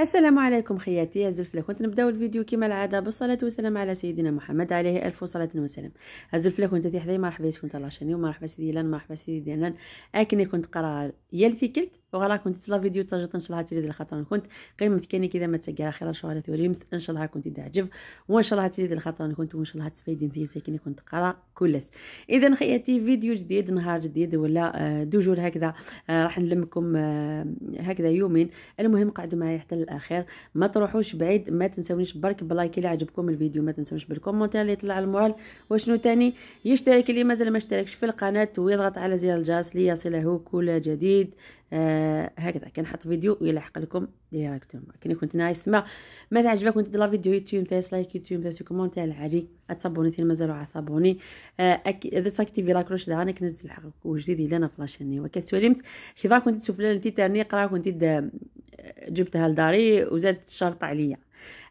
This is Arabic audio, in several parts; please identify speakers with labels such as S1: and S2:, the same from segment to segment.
S1: السلام عليكم خياتي الزلفلة كنت نبداو الفيديو كما العاده بالصلاه والسلام على سيدنا محمد عليه الف صلاه وسلام الزلفلة كنت تي تحدي مرحبا بكم كنت لاشاني ومرحبا سيدي لان مرحبا سيدي لان اكني كنت قرا يا كلت وغلا كنت تلا فيديو تجد ان شاء الله تريد الخطر كنت قيمة كاني كذا ما تسجل خير ان شاء ان شاء الله كنت تعجب وان شاء الله تريد الخطر كنت وان شاء الله تستفيدين فيه ساكني كنت قرا كلس اذا خياتي فيديو جديد نهار جديد ولا آه، دوجور هكذا آه، راح نلمكم آه، هكذا يومين المهم قعدوا معايا حتى الاخير ما تروحوش بعيد ما تنساونيش برك بلايك اللي عجبكم الفيديو ما تنساونيش بالكومونتير اللي يطلع المعل وشنو تاني يشترك اللي مازال ما اشتركش في القناه ويضغط على زر الجرس ليصله كل جديد آه هكذا كنحط فيديو ويلحق لكم ديريكتوم كي كنت نايس تما ما تعجبك وانت لا فيديو يوتيوب تاع لايك يوتيوب تاع كومونتير العادي اتابوني تين مازالو على ابوني آه، اذا تاكتيفي لا كروش دغيا كنزل حقك وجديد الا انا فلاشيني وكتواجمت كي كنت تشوف لانتي تاني قرا كنت جبتها لداري وزادت الشرطه عليا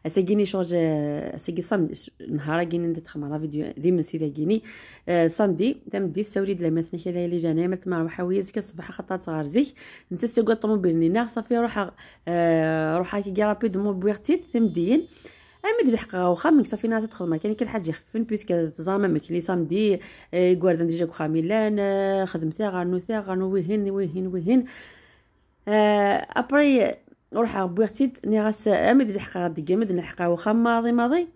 S1: اسجيني شوج اسجي صامدي نهار جيني ندخل لا فيديو ديما سيدا جيني آه، صامدي تم ديت سوري دلا مثلا كي ليلي جاني ملت مع روحها ويزك الصباح خطات صغار زيك نتا تسوق الطوموبيل ني ناقصه في روحها آه، روحها كي رابيد مو تم تمدين امي ديجا حقا واخا منك صافي ناس تخدم كاين كل حاجه يخفن بيسك تزاممك لي سامدي غواردن آه، ديجا كو خاميلان خدمتي غانو ثا غانو ويهن ويهن ويهن ابري نروح بوغتيد ني غاس امد آه، الحقا جامد نحقا واخا ماضي ماضي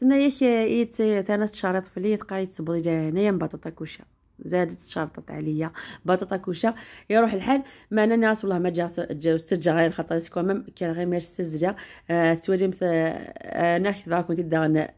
S1: ثنايا كيت انا آه، تشارط ليت تقريت صبري جا هنايا بطاطا كوشه زادت تشارطت عليا بطاطا كوشه يروح الحال ما انا ناس والله ما جا سجا غير خطا سكو ميم كان غير ماشي تسجا آه، تواجه مثل ناخذ كنت دغنا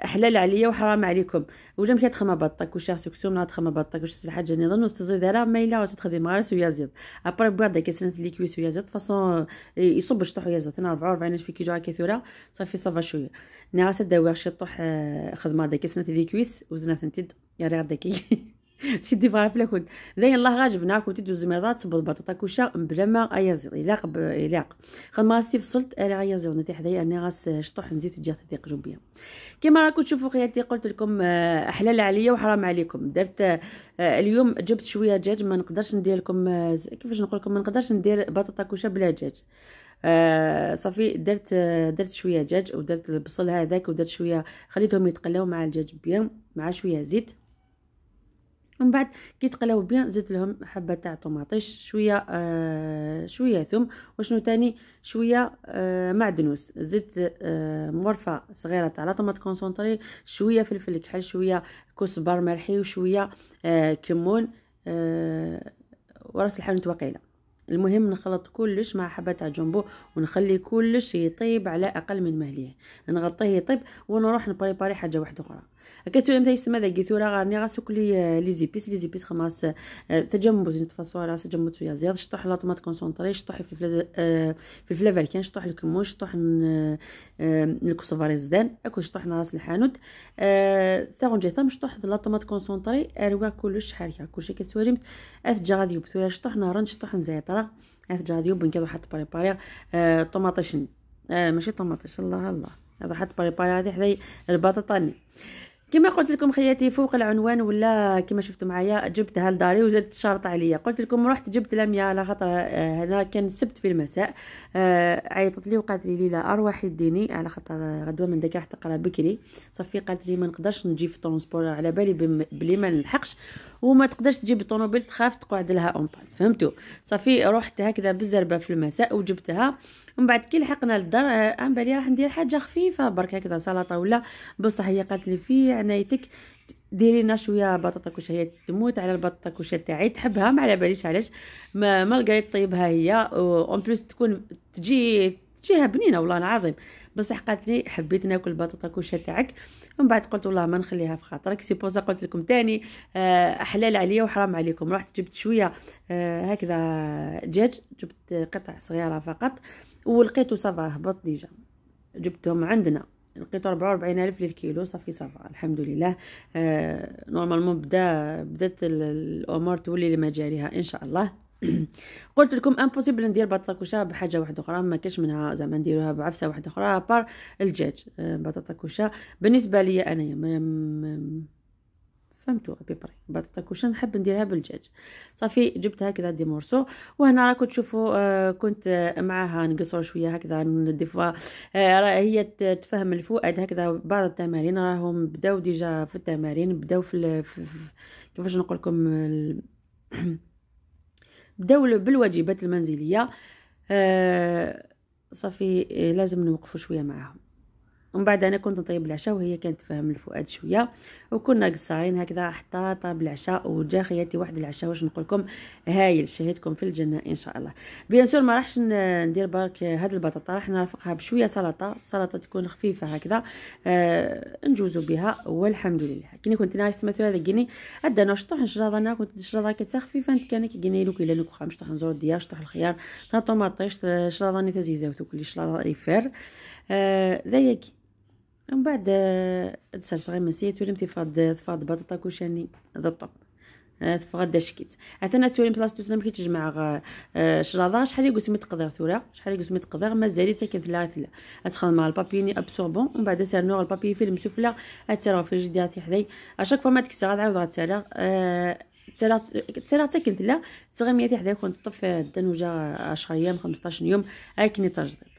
S1: حلال عليا وحرام عليكم ولا مشي تخما بطك وش سكسو من تخما بطك وش الحاجه اللي نظن وتزيد راه ما الا تخدم غارس ويا زيد ابري بواردا كيسن لي كويس ويا زيد فاصون يصب الشطح ويا زيد 44 في كيلو هكا ثوره صافي صافا شويه نعاس داوي شطح آه، خدمه دا كيسن لي كويس وزنا ثنتيد يا راه داكي شدي في غرفله كنت الله غاجبنا كنتي دوز مرات تصب بطاطا كوشا بلا ما ايا ايازيغ يلاق يلاق خدمة راسي فصلت انا ايازيغ نتي حدايا انا غاس شطوح نزيد تجي تضيق بيا كما راكم تشوفوا خياتي قلت لكم آه، حلال عليا وحرام عليكم درت آه، اليوم جبت شويه دجاج ما نقدرش ندير لكم آه، كيفاش نقول لكم ما نقدرش ندير بطاطا كوشا بلا دجاج آه صافي درت درت شويه دجاج ودرت البصل هذاك ودرت شويه خليتهم يتقلاو مع الدجاج بيان مع شويه زيت من بعد كي تقلاو بيان زدت لهم حبه تاع طوماطيش شويه آه شويه ثوم وشنو تاني شويه آه معدنوس زدت آه مورفه صغيره تاع لا طوماط كونسونطري شويه فلفل كحل شويه كزبر مرحي وشويه آه كمون آه وراس الحانوت وقيله المهم نخلط كلش مع حبه تاع جومبو ونخلي كلش يطيب على اقل من مهليه نغطيه يطيب ونروح نبريباري حاجه واحده اخرى كتولم تيستما داكي ثورا غارني غا سوك لي لي زيبيس لي زيبيس خماس تجمبو زين تفاصو تفاصولا تجمد ويا زير شطح لاطومات كونسونطري شطح في الفلا آه، في الفلافر كان شطح الكمون شطح آه، الكوسوفاري زدان اكو شطح راس الحانوت آه، ثاغون جي ثم شطح لاطومات كونسونطري اروا كلش شحال هكا كلشي كتوالي اثجا غادي يبثولا شطح نهار شطح نزيطرا اثجا غادي يبن كذا حط بريباري طوماطيشن ماشي طوماطيش الله الله هذا حط بريباري هذه حداي البطاطاني كما قلت لكم خياتي فوق العنوان ولا كما شفتوا معايا جبتها لداري وزادت الشرط عليا قلت لكم رحت جبت لميا على خاطر هذا آه، كان السبت في المساء آه، عيطت لي وقالت لي ليلى اروحي ديني على خاطر غدوه من داك راح تقرا بكري صافي قالت لي ما نقدرش نجي في الترونسبور على بالي بلي ما نلحقش وما تقدرش تجيب الطوموبيل تخاف تقعد لها بان فهمتوا صافي رحت هكذا بالزربه في المساء وجبتها ومن بعد كي لحقنا للدار عن آه، بالي راح ندير حاجه خفيفه برك هكذا سلطه ولا بصح هي قالت لي في عنايتك ديري لنا شويه بطاطا هي تموت على البطاطا كوش تاعي تحبها ما على باليش علاش ما, ما لقيت طيبها هي اون بليس تكون تجي جهه بنينه والله العظيم بصح قالت لي حبيت ناكل البطاطا كوشه تاعك ومن بعد قلت والله ما نخليها في خاطرك سي بوزا قلت لكم تاني آه، حلال عليا وحرام عليكم رحت جبت شويه آه، هكذا دجاج جبت قطع صغيره فقط ولقيتو صافا هبط ديجا جبتهم عندنا لقيتو 44 الف للكيلو صافي صافا الحمد لله آه نورمالمون بدا بدات الامور تولي لمجاريها ان شاء الله قلت لكم امبوسيبل ندير بطاطا كوشا بحاجه واحده اخرى ما كاش منها زعما نديروها بعفسه واحده اخرى بار الدجاج آه، بطاطا كوشا بالنسبه ليا انايا فهمتوا ابي بري بطاطا كوشا نحب نديرها بالدجاج صافي جبتها هكذا دي مورسو وهنا راكم تشوفوا آه، كنت معاها نقصر شويه هكذا نديفوا آه هي تفهم الفؤاد هكذا بعض التمارين راهم بداو ديجا في التمارين بداو في, في كيفاش نقول لكم بداو بالواجبات المنزليه آه صافي آه، لازم نوقفوا شويه معاهم ومن بعد انا كنت نطيب العشاء وهي كانت تفهم الفؤاد شويه وكنا قصارين هكذا حتى طاب العشاء وجا خياتي واحد العشاء واش نقول لكم هايل شهيتكم في الجنه ان شاء الله بيان سور ما راحش ندير برك هاد البطاطا راح نرافقها بشويه سلطه سلطه تكون خفيفه هكذا آه نجوزو بها والحمد لله كني كنت ناقص مثلا هذا كني ادا نشطح نشرب انا كنت نشرب كتا خفيفه انت كان كني لو كيلا لو خام شطح نزور الديار شطح الخيار تا طوماطيش شرضاني تزيزاوتو كل شرضاني فار آه ذاك ومن بعد آه، تسر صغير مسيت ولم فاد آه، فاد بطاطا كوشاني ذا الطب آه، فغدا شكيت عتنا تولي بلاصه ستوسنا كي تجمع شلاضه شحال قلت مي تقدر ثورا شحال قلت مي تقدر مازال حتى كانت لا لا اسخن مع البابي ني ابسوربون ومن بعد سير نور البابي في المسفله اترا في جدياتي حداي اشاك فما تكسر غنعاود غتسالا تسالا تا تكنت لا تغمياتي حداي كنت طف الدنوجه 10 ايام 15 يوم هاكني ترجدي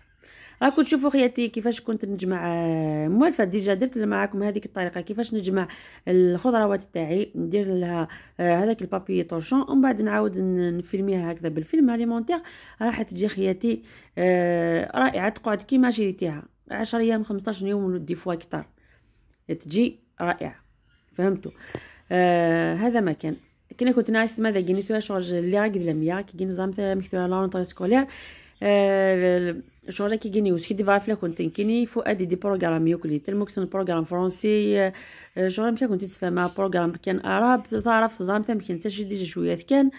S1: راكم تشوفوا خياتي كيفاش كنت نجمع آه، موالفه ديجا درت معاكم هذيك الطريقه كيفاش نجمع الخضروات تاعي ندير لها آه، هذاك البابي طوشون ومن بعد نعاود نفيلميها هكذا بالفيلم اليمونتير راح تجي خياتي آه، رائعه تقعد كيما شريتيها 10 ايام 15 يوم دي فوا كتر تجي رائعه فهمتوا هذا ما كان كنا كنت نعيش ماذا جيني توها شغل اللي راك ذلميا كي جيني زعما مثلا مكتوبه لونطري سكولير آه شغل كي جيني وش كي فايف كنت كيني فو ادي دي بروغرام يوكلي تلمكسن بروغرام فرونسي آه، شغل مشي كنت مع بروغرام كان عرب تعرف تزام تم كنت ديجا شويه كان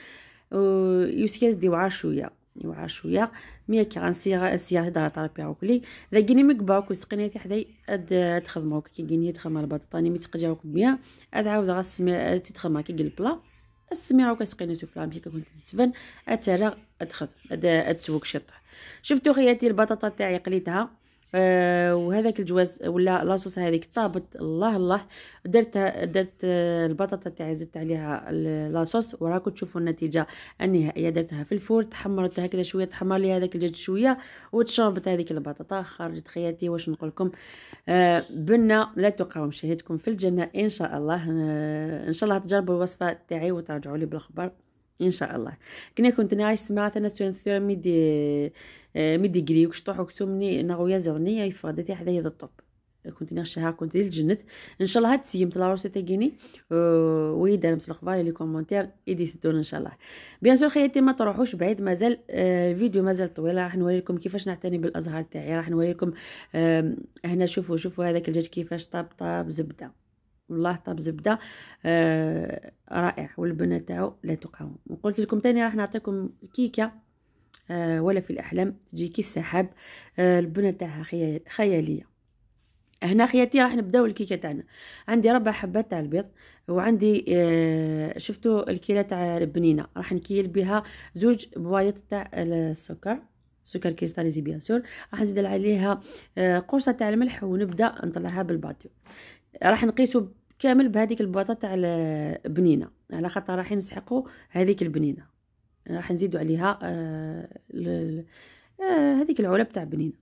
S1: يوسكاز دي وعا شويه يوعى شويه مي كي غنسيغ سيغ هضره طربي وكلي ذا جيني مكباك تي حداي اد تخدمو كي جيني تخدم البطاطاني مي تقجاوك بيا اد عاود تي تخدم كي البلا السميره وكسقيني سوفلا مي كنت تسفن اترا ادخل اد تسوق شطه شفتوا خياتي البطاطا تاعي قليتها آه وهذاك الجواز ولا لاصوص هذيك طابت الله الله درتها درت آه، البطاطا تاعي زدت عليها لاصوص وراكم تشوفوا النتيجه النهائيه درتها في الفور تحمرت هكذا شويه تحمر لي هذاك الدجاج شويه وتشربت هذيك البطاطا خرجت خياتي واش نقول لكم آه بنا لا تقاوم شهيتكم في الجنه ان شاء الله آه ان شاء الله تجربوا الوصفه تاعي وترجعوا لي بالخبر ان شاء الله كنا كنت نعيش سمعت انا سون ثير ميدي آه، ميدي جري وشطح وكتومني نغويا زغنية يفقدتي حدا هذا الطب كنت نغشيها كنت للجنت ان شاء الله هاد سيمت تلا روسي تاكيني آه، ويدا نمس الخبار لي كومونتير ايدي دون ان شاء الله بيان سور خياتي ما تروحوش بعيد مازال آه، الفيديو مازال طويل راح نوري لكم كيفاش نعتني بالازهار تاعي راح نوري لكم هنا شوفوا شوفوا هذاك الجاج كيفاش طاب طاب زبده والله طاب زبده آه رائع والبنه تاعو لا تقاوم وقلت لكم تاني راح نعطيكم كيكه آه ولا في الاحلام تجي كي السحاب آه البنه تاعها خياليه هنا خياتي راح نبداو الكيكه تاعنا عندي ربع حبات تاع البيض وعندي آه شفتوا الكيله تاع البنينه راح نكيل بها زوج بوايط تاع السكر سكر كريستاليزي بيان سور راح نزيد عليها آه قرصه تاع الملح ونبدا نطلعها بالباتيو راح نقيسو كامل بهذيك البواطه تاع البنينه على خاطر راح نسحقو هذيك البنينه راح نزيدو عليها آه ل... آه هذيك العلب تاع بنينه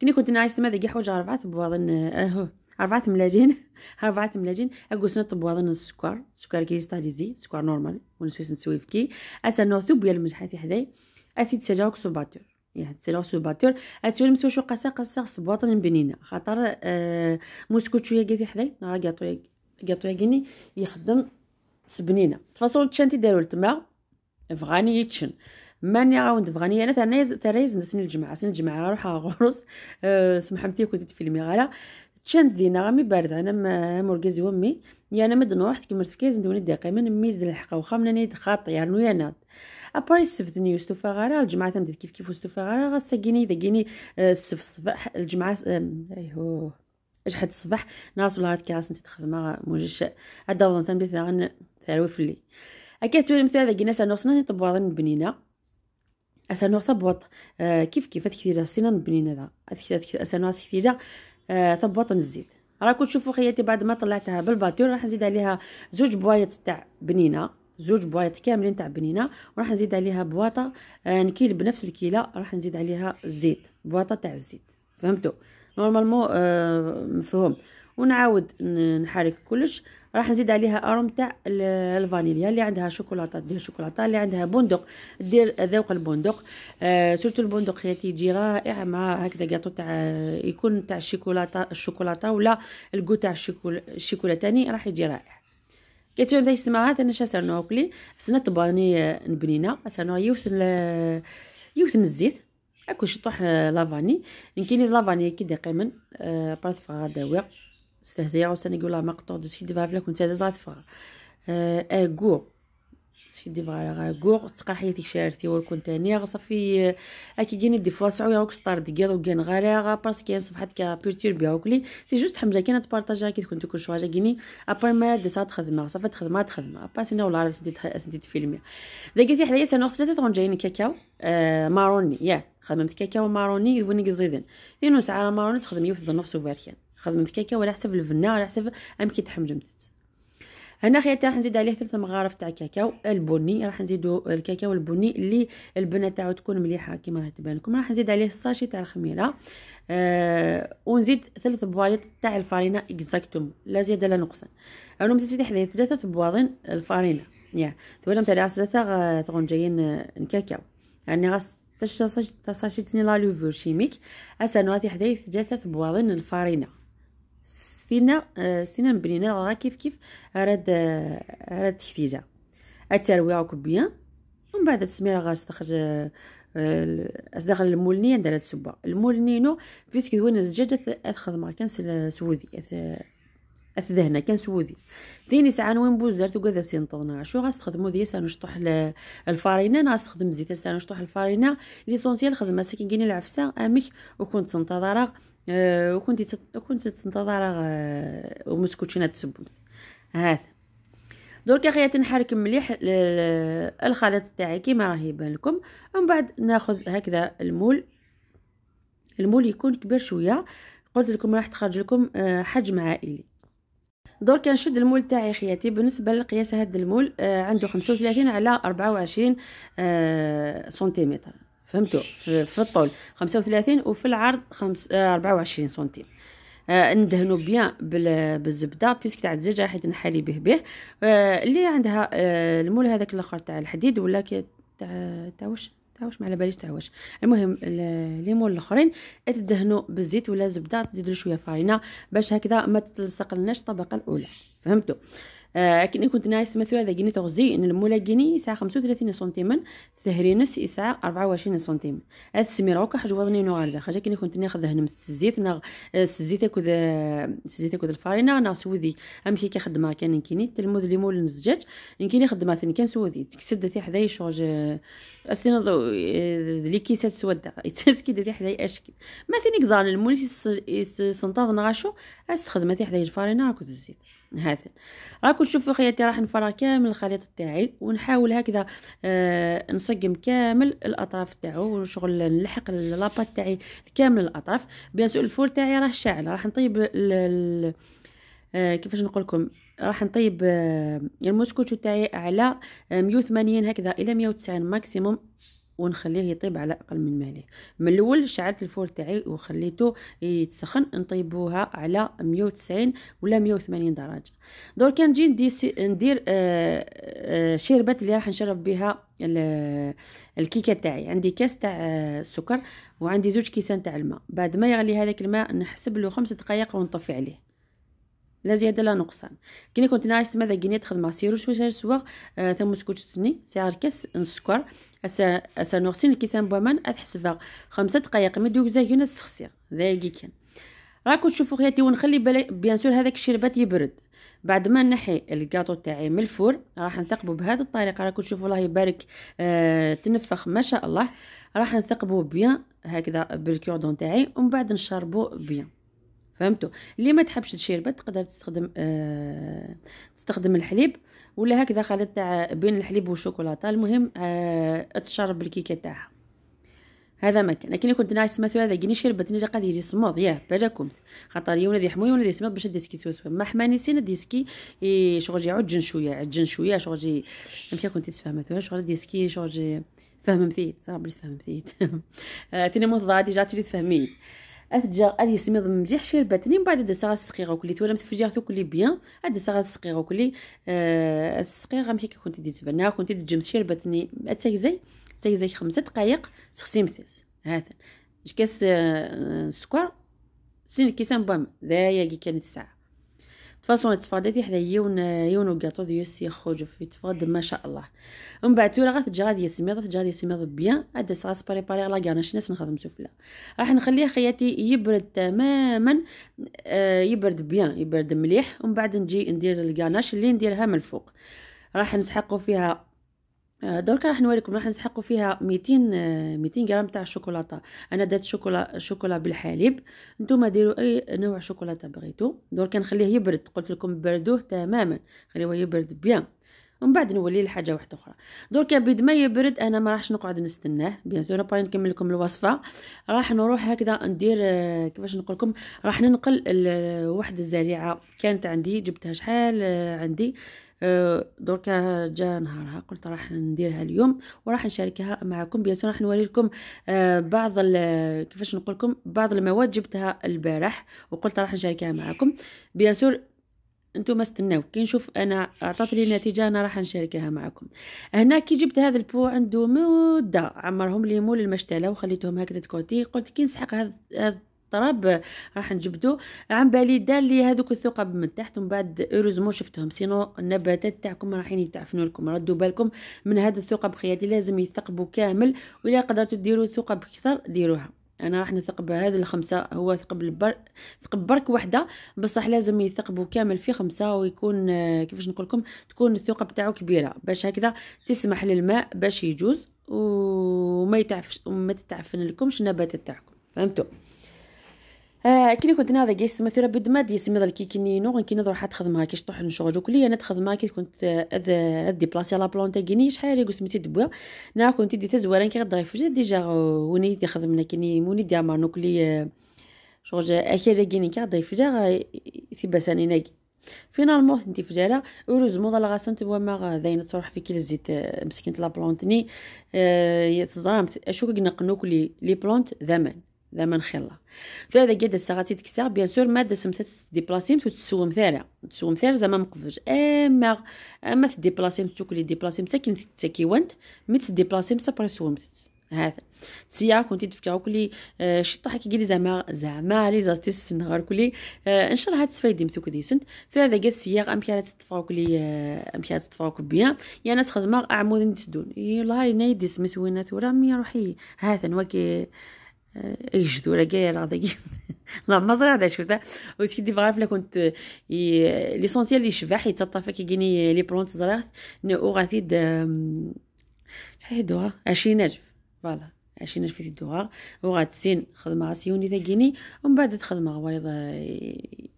S1: كني كنت نعيش تما ذيك حوايج رفعت بواظن آه أربعة ملاجين أربعة ملاجين أقوس نطب واضن السكر سكر كريستاليزي سكر نورمال ونسويس نسوي فكي أسا نوثوب يا المجحاتي حداي اسيد سجاوك سوباتور يعني سي لوسو لوسوباتور اتولم سو شو قسا قسا سبوطن بنينه خاطر آه موسكوت شويه كي حداي راه كاطو كاطو كيني يخدم سبنينه تفاصيل تشانتي داروا لتما فغاني يتشن ماني غاوند فغاني انا تنايز تريز نسني الجمعه سن الجمعه غنروح غروس أه سمحمتي كنت في الميغاله تشانت دينا غامي بارد انا ما مركز وامي يعني انا مدنوح تكمل في كيز ندوني دقيقه من ميد الحقه وخا منني خاطي يعني ويا ناض اباريس نيو ستوفا غارا الجمعة تمدد كيف كيف ستوفا غارا غا ساكيني داكيني السف الصباح الجمعة ايهو اش حد الصباح ناس ولا هاد كاس نتي تخدم موجش عدا وضن تمدد غن ثروي فلي هكا تولي مثلا داكي ناس انا وصلنا نطبوضن بنينه اسانو ثبوط كيف كيف هاد سينا بنينا ذا هاد اسانو كثيرة آه ثبوط نزيد راكم تشوفوا خياتي بعد ما طلعتها بالباتور راح نزيد عليها زوج بوايط تاع بنينه زوج بوايط كاملين تاع بنينه وراح نزيد عليها بواطه آه نكيل بنفس الكيله راح نزيد عليها الزيت بواطه تاع الزيت فهمتوا نورمالمون آه مفهوم ونعاود نحرك كلش راح نزيد عليها اروم تاع الفانيليا اللي عندها شوكولاته دير شوكولاته اللي عندها بندق دير ذوق البندق آه سورتو البندق هي تيجي رائع مع هكذا كاطو تاع يكون تاع الشوكولاته الشوكولاته ولا الكو تاع ثاني راح يجي رائع كيتيون داك الاجتماعات انا شاسر نوكلي سنا طباني نبنينا سنا يوث يوث الزيت اكو شطوح آه، لافاني يمكن لافاني كي دقيما آه، بارت فغا داويق استهزيا وسنا يقول لا مقطور دو سي دفاف لكم سي زات فغا اه شتي دي بغا غاكوغ كوغ تقاحيه شارتي ولكن تاني غا صافي هاكي آه، كاين دي فوا سعو ستار سطار ديال وكان غير غا باسكو صفحات كا بيرتوربي وكلي سي جوست حمزه كينا تبارطاجا كي تكون كل شي حاجه كيني ابار ما دي صاد خدمه صافي تخدمة تخدمة با سينا ولا سديت فيلمي ذا قلت لي حدايا سنوخ ثلاثه جايين كاكاو آه، ماروني يا خدمت كاكاو ماروني وني زيدن دينو ساعه ماروني تخدم يوث ظنوف سوفاركان خدمت كاكاو على حسب الفنه على حسب ام كي تحمجمت هنا خياتي راح نزيد عليه ثلاث مغارف تاع كاكاو البني راح نزيدو الكاكاو البني اللي البنه تاعو تكون مليحه كيما راه تبان لكم راح نزيد عليه الساشي تاع الخميره آه ونزيد ثلاث بوايط تاع الفارينه اكزاكتوم لا زياده لا نقصان انا مثلا حدايا ثلاثه بواضن الفارينه يا تولى تاع ثلاثه تغون جايين الكاكاو يعني غاس تشاشيتني لا لوفور كيميك اسانو هاتي حدايا ثلاثه بواضن الفارينه ستينا آه، ستينا مبنينا راه كيف كيف راد آه، راد تحفيجه الترويع كبيان ومن بعد التسميره غنستخرج اصدق آه، المولنيه ندير هاد السبه المولنينو بيسكو دوين الزجاج اخذ ماركان سودي الذهنة كنسودي ثاني ساعة نوين زرت وكذا سينطونا شو غنستخدمو ديال سنشطح الفارينة انا غنستخدم زيت سنشطح الفارينة ليسونسيال خدمة ساكن كيني العفسة امك وكنت تنتظر أه وكنت تت... كنت تنتظر أه ومسكوتشينا تسبوت هذا يا اخيا تنحرك مليح الخليط تاعي كيما راه يبان لكم ومن بعد ناخذ هكذا المول المول يكون كبير شويه قلت لكم راح تخرج لكم آه، حجم عائلي دور كنشد المول تاعي خياتي بالنسبه للقياس هذا المول آه عنده 35 على 24 آه سنتيمتر فهمتوا في الطول 35 وفي العرض آه 24 سنتيم آه ندهنو بيان بالزبده بيسك تاع الزجاج حيت نحالي به به آه اللي عندها آه المول هذاك الاخر تاع الحديد ولا كي تاع تاع واش واش ما على باليش واش المهم الليمون الاخرين تدهنوا بالزيت ولا زبده تزيدوا شويه فرينه باش هكذا ما تلصق لناش الطبقه الاولى فهمتوا آه، كنا كنت نايس مثلا ذا جيني تغزي ان المولا جيني يسعى 35 سنتيم ثهري نس يسعى 24 سنتيم هاد السمير هكا حاج وضني نو غالدا خاطر كني كنت ناخذ هنا من الزيت نا الزيت اكو الزيت اكو الفارينا نا سوذي امشي خدمة كان كيني تلمود ليمون النسجاج كيني خدمة ثاني كان سودي تكسد ثي حدايا شورج اسين لي كيسات سودا يتسكي دي حدايا اشكي ما ثاني كزان المولي سنطاض نغاشو استخدمتي حدايا الفارينه هاكو الزيت هذا راكم تشوفوا خياتي راح نفرغ كامل الخليط تاعي ونحاول هكذا آه نصقم كامل الاطراف تاعو وشغل نلحق لاباط تاعي كامل الاطراف بيان الفول تاعي راه شاعل راح نطيب آه كيفاش نقول لكم راح نطيب آه الموسكوتشو تاعي على 180 آه، هكذا الى 190 ماكسيموم ونخليه يطيب على اقل من مالح من الاول شعلت الفور تاعي وخليته يتسخن نطيبوها على 190 ولا 180 درجه درك نجي ندير آه، آه، شربات اللي راح نشرب بها الكيكه تاعي عندي كاس تاع السكر آه، وعندي زوج كيسان تاع الماء بعد ما يغلي هذاك الماء نحسب له خمس دقائق ونطفي عليه لا زياده لا نقصان كي كنت نعرف ماذا كيني تخدم عصير وشويه السواغ آه تم سكوت تسني سعر كاس نسكر اسا اسا نورسين الكيسان بومان اتحسب خمسة دقائق مي دوك زاكينا السخسير ذاكي كان راكو تشوفوا خياتي ونخلي بيان سور هذاك الشربات يبرد بعد ما نحي الكاطو تاعي من الفور راح نثقبه بهذه الطريقه راكو تشوفوا الله يبارك آه تنفخ ما شاء الله راح نثقبه بيان هكذا بالكوردون تاعي ومن بعد نشربو بيان فهمتوا اللي ما تحبش تشربه تقدر تستخدم آه تستخدم الحليب ولا هكذا خليط تاع بين الحليب والشوكولاته المهم آه تشرب الكيكه تاعها هذا ما كان لكن كنت ناعس مثلا هذا جيني شربت نجا قد يجي صمود ياه باجا كمت خاطر يونا دي حموي ولا دي صمود باش الديسكي سوسو ما حماني سين الديسكي شغل يعجن شويه عجن شويه شغل جي مشى كنت تسفهم مثلا شغل الديسكي شغل فهم مثيت صعب لي فهم مثيت آه، تاني مو ضاعتي جاتي تفهمي اتجا اذ مزيح ممديح شربتني من بعد دسا غتسقيغه وكلي تولا متفجعت وكلي بيان دسا غتسقيغه وكلي آه السقيغه ماشي كي كنتي ديتبناها كنتي تجمد شربتني اتايزي زي خمسة دقائق سخسي مثاس هذا كاس آه سكر سين كيسان بام ذايا كي كانت ساعه فاصون تفاديتي حدا يون يون كاطو ديوس خوجو في تفاد ما شاء الله ومن بعد تورا غات تجا غادي يسميض تجا غادي يسميض بيان عاد سا سبريباري لا غانا شنو نخدم سفلى راح نخليه خياتي يبرد تماما آه، يبرد بيان يبرد مليح ومن بعد نجي ندير الكاناش اللي نديرها من الفوق راح نسحقو فيها آه، دركا راح نوريكم راح نسحقوا فيها 200 200 آه، غرام تاع الشوكولاته انا درت شوكولا شوكولا بالحليب نتوما ديروا اي نوع شوكولاته بغيتو دركا نخليه يبرد قلت لكم بردوه تماما خليوه يبرد بيان ومن بعد نولي لحاجه واحده اخرى دركا بيد ما يبرد انا ما راحش نقعد نستناه بيان سور باغي نكمل لكم الوصفه راح نروح هكذا ندير آه، كيفاش نقول لكم راح ننقل واحد الزريعه كانت عندي جبتها شحال عندي أه، دركا آه، جا نهارها قلت راح نديرها اليوم وراح نشاركها معكم بيان راح نوري لكم آه، بعض كيفاش نقول لكم بعض المواد جبتها البارح وقلت راح نشاركها معكم بيان سور انتم استناو كي نشوف انا عطات لي نتيجه انا راح نشاركها معكم هنا كي جبت هذا البو عنده مده عمرهم لي مول المشتله وخليتهم هكذا دكوتي قلت كي نسحق هذا الطراب راح نجبدو عن بالي دار لي هذوك الثقب من تحت ومن بعد اوروزمون شفتهم سينو النباتات تاعكم رايحين يتعفنوا لكم ردوا بالكم من هذا الثقب خياتي لازم يثقبوا كامل ولا قدرتوا ديروا ثقب اكثر ديروها انا راح نثقب هذا الخمسه هو ثقب البر ثقب برك وحده بصح لازم يثقبوا كامل في خمسه ويكون كيفاش نقول لكم تكون الثقب تاعو كبيره باش هكذا تسمح للماء باش يجوز وما يتعفش وما تتعفن لكمش النباتات تاعكم فهمتوا آه كي كنت ناضي قيس مثلا بد ما ديس ماذا الكي كني نو كي نضر حد خدمها كي شطح نشغل كلية انا تخدمها كي كنت آه، اذ آه، اذ ديبلاسي لا جيني إيش شحال يقول سميتي دبوا نا كنت دي تزوارا كي غضايف ديجا وني دي خدمنا كيني موني دي عمر نو كلية آه، شغل اخيرا جيني كي ضيف جا في بساني ناكي فينالمون سنتي فجاله اوروزمون لا غاسنت وما داين تروح في كل الزيت مسكينه لا اه تزرام اشوك نقنوك لي بلونت ذمن ذا من خلا فهذا قد استغاتي تكسا بيان سور ماده سمثا ديبلاسيم تسوم ثارا تسوم ثار زعما مقفج اما اما في تديبلاسيم توكلي ديبلاسيم ساكن في تاكي وانت مي تديبلاسيم سابريسوم هذا تيا كنتي تفكروا كلي آه، شي طاح كي قال زعما زعما لي زاستيس نهار كلي آه، ان شاء الله هاد تفايدي مثوك سنت فهذا قد سياق امكيا تتفاو كلي آه امكيا تتفاو بيان يا ناس خدمه اعمود تدون يلاه يلا دي نايدي وينات ورا مي روحي هذا نوكي يجدوا راه كايا راه داك لا ما زرع هذا شوف دي بغاف لا كنت ليسونسيال لي شبع حيت كي كيجيني لي بلونت زرعت نو غاثيد شحال هادوها 20 نجف فوالا عشرين ألف دوغار وغاد سين خدمة سيوني ثقيني ومن بعد تخدم غوايض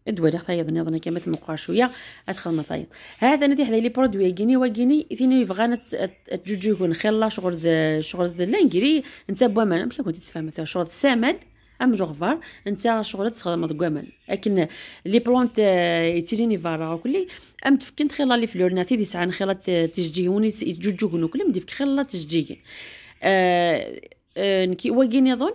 S1: ادوار خطايض نظن كيما تمقع شويه ادخل طايض هذا ندي حدا لي برودوي كيني وكيني ثيني يبغانا تجوجو خيلا شغل ذا شغل لانكري لانجري انت بوامان مشا كنت تفهم مثلا شغل سامد ام جوغفار انت شغل تخدم كوامان لكن لي بلونت آه، يتيريني فارا وكلي ام تفكن تخيلا لي فلورنا تيدي ساعه خيلا تججيوني تجوجو كلي مديفك خيلا تججيين أه نكيواكين يظن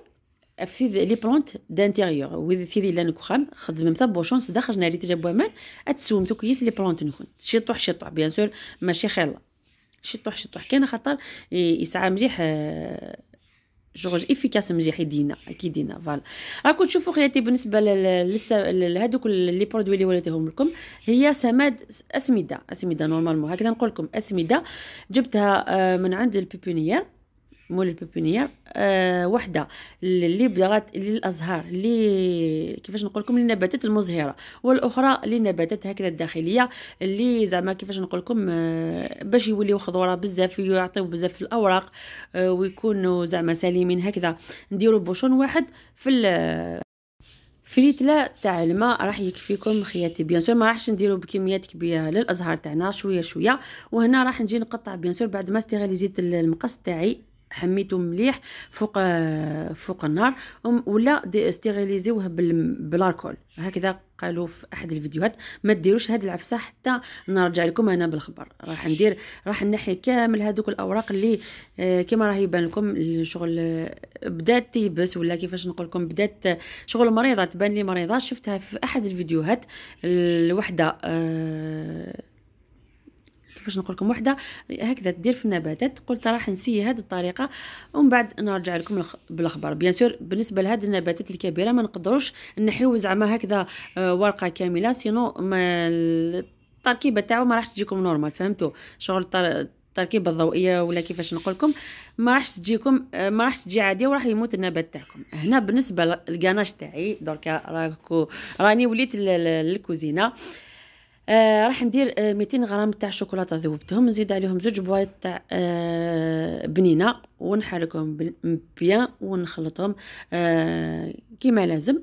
S1: في لي برونت دانتيريور وذ ثيدي لان خدم خدمتها بوشونس ناري تجا بو مال اتسوم تو كيس لي برونت نكون شطوح شطوح بيان سور ماشي خيلا شطوح شطوح كان خاطر يسعى مليح جورج افيكاس مليح يدينا كي دينا فوالا راكم تشوفوا خياتي بالنسبه لهذوك لي برودوي اللي وليتهم لكم هي سماد اسمده اسمده نورمالمون هكذا نقول لكم اسمده جبتها من عند البيبونيير مول البيبونية آه وحده اللي بغات للازهار اللي كيفاش نقول لكم للنباتات المزهره والاخرى للنباتات هكذا الداخليه اللي زعما كيفاش نقول لكم آه باش يوليو خضوره بزاف يعطيو بزاف في الاوراق آه ويكونوا زعما سليمين هكذا نديرو بوشون واحد في في تاع الماء راح يكفيكم خياتي بيان سور ما راحش نديرو بكميات كبيره للازهار تاعنا شويه شويه وهنا راح نجي نقطع بيان سور بعد ما استغليت المقص تاعي حميته مليح فوق فوق النار ولا ستيريليزيوه بالاركول هكذا قالوا في احد الفيديوهات ما ديروش هاد العفسه حتى نرجع لكم انا بالخبر راح ندير راح نحي كامل هذوك الاوراق اللي آه، كما راه يبان لكم الشغل آه، بدات تيبس ولا كيفاش نقول لكم بدات آه، شغل مريضه تبان لي مريضه شفتها في احد الفيديوهات الوحده أه كيفاش نقول لكم وحده هكذا دير في النباتات قلت راح نسيه هذه الطريقه ومن بعد نرجع لكم بالاخبار بيان سور بالنسبه لهذه النباتات الكبيره ما نقدروش نحيو زعما هكذا آه، ورقه كامله سينو ما التركيبه تاعو ما راحش تجيكم نورمال فهمتوا شغل التركيبه الضوئيه ولا كيفاش نقول لكم ما راحش تجيكم آه، ما راحش تجي عاديه وراح يموت النبات تاعكم هنا بالنسبه للقناش تاعي دركا راكو راني وليت للكوزينه آه راح ندير آه 200 غرام تاع شوكولاته ذوبتهم نزيد عليهم زوج بوايط تاع آه بنينه ونحركهم بيان ونخلطهم آه كيما لازم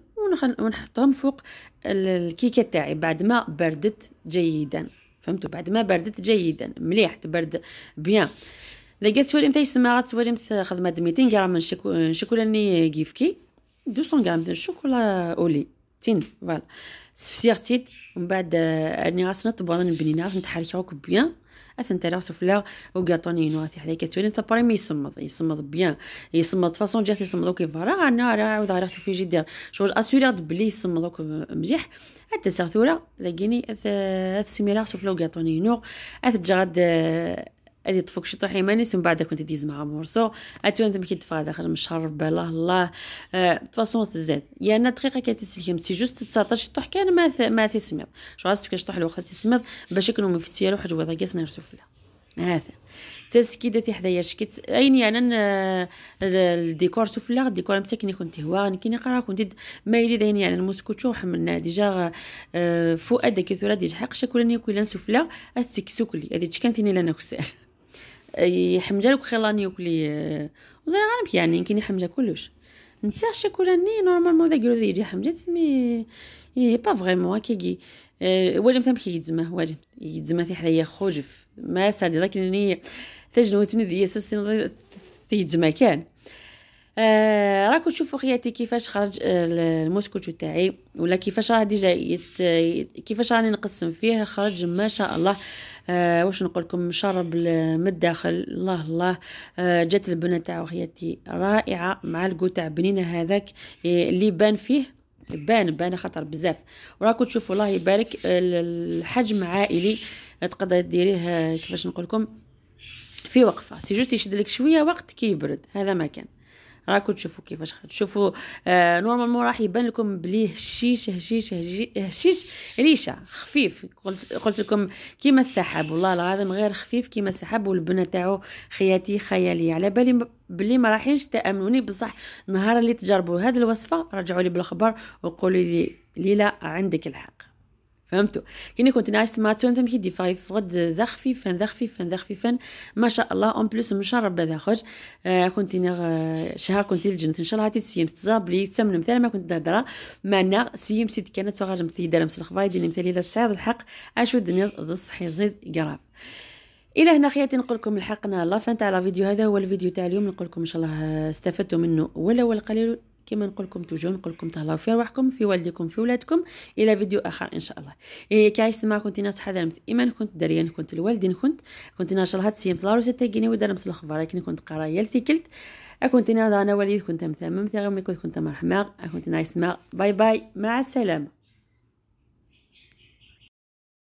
S1: ونحطهم فوق الكيكه تاعي بعد ما بردت جيدا فهمتوا بعد ما بردت جيدا مليح تبرد بيان لقيت تولي مثلا يسمى مت خدمه 200 غرام من شوكولاني كيفكي 200 غرام من الشوكولا اولي تين فوالا سفسيغتيت ومن بعد آه، اني غاس نطبو نبني نعرف نتحركوك بيان اثن تالا فلا وكاطوني نواتي حدا كتولي انت بريم يصمد يصمد بيان يصمد فاصون جات يصمد وكي فرا غانا راه عاود عرفت في جدا شغل اسيرات بلي يصمد وك مليح حتى ساعتورا لاقيني اث سميرا سفلا وكاطوني نور اث جراد آه، هادي طفوك شي طوح يمانيس ومن بعد كنت ديز معاها مورسو اتو انت مكي تفرا داخل من شهر بالله الله أه تزاد يا انا دقيقه كتسلكم سي جوست شي طوح كان ما ما تسمط شو عرفتو كاش طح الوقت تسمط باش يكونوا مفتيه روح جوضا كاس نرسو فلا هذا تسكيده في حدايا شكيت اين يعني الديكور سفلى الديكور مساكن كنت هو كي نقرا كنت ما يجي داين يعني الموسكوتشو وحملنا ديجا فؤاد كثر ديجا حق شكون يكون سفلى استكسو كلي هذه كانت لنا كسال يحمجا لك خلاني وكلي آه، وزي غانب يعني يمكن يحمجه كلش نتا ني نورمالمون داك الولد يجي تسمي مي با فغيمون فريمون كيجي آه، واجب مثلا كي يتزما واجب يتزما تي حدايا خوجف ما سادي لكنني تجنوتني ديال ساسين تيتزما كان آه راكم تشوفوا خياتي كيفاش خرج آه، الموسكوت تاعي ولا كيفاش راه ديجا يت... كيفاش راني نقسم فيه خرج ما شاء الله آه واش نقول لكم شرب من الداخل الله الله آه جات البنه تاعو خياتي رائعه مع الكو تاع بنينه هذاك آه، اللي بان فيه بان بان خطر بزاف وراكم تشوفوا الله يبارك الحجم عائلي تقدر ديريه آه، كيفاش نقول لكم في وقفه سي جوست يشد لك شويه وقت كي يبرد هذا ما كان راكم تشوفوا كيفاش تشوفوا نورمالمون آه، راح يبان لكم بلي هشيش هشيش هشيش ريشه خفيف قلت قلت لكم كيما السحاب والله العظيم غير خفيف كيما السحاب والبنه تاعو خياتي خياليه على بالي بلي ما راحينش تامنوني بصح نهار اللي تجربوا هذه الوصفه رجعوا لي بالخبر وقولوا لي ليلى عندك الحق فهمتوا كني كنت نعيش تماتون تم كيدي فاي فغد ذخفي فن ذخفي فن ذخفي فن ما شاء الله اون بلوس مشرب هذا خرج آه كنت نغ آه، شهر كنت الجنت ان شاء الله تسيم تزاب لي تمن مثال ما كنت نهضر ما نغ سيم سيد كانت صغار مثلي دار مثل ديني مثلي لا تساعد الحق اشو دني ضص حيزيد قراب الى هنا خياتي نقول لكم لحقنا لافان تاع لا فيديو هذا هو الفيديو تاع اليوم نقول لكم ان شاء الله آه، استفدتوا منه ولا والقليل كما نقول لكم توجو نقول لكم تهلاو في رواحكم في والديكم في ولادكم الى فيديو اخر ان شاء الله إيه عايش معكم كنت ناس حدا مثل ايمان كنت دريان كنت الوالدين كنت كنت الله هاد السيم طلعوا ستة جنيه ودار نفس الخبر كنت كنت قرايه لثيكلت كنت انا وليد كنت مثمم ثغمي كنت كنت مرحماغ كنت نايس باي باي مع السلامه